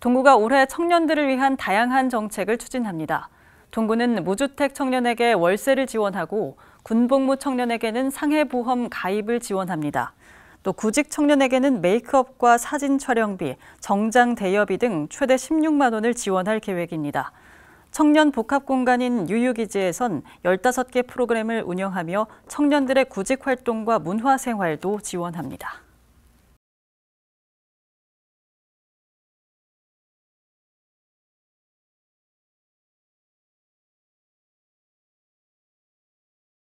동구가 올해 청년들을 위한 다양한 정책을 추진합니다. 동구는 무주택 청년에게 월세를 지원하고 군복무 청년에게는 상해보험 가입을 지원합니다. 또 구직 청년에게는 메이크업과 사진 촬영비, 정장 대여비 등 최대 16만 원을 지원할 계획입니다. 청년 복합 공간인 유유기지에선 15개 프로그램을 운영하며 청년들의 구직 활동과 문화 생활도 지원합니다.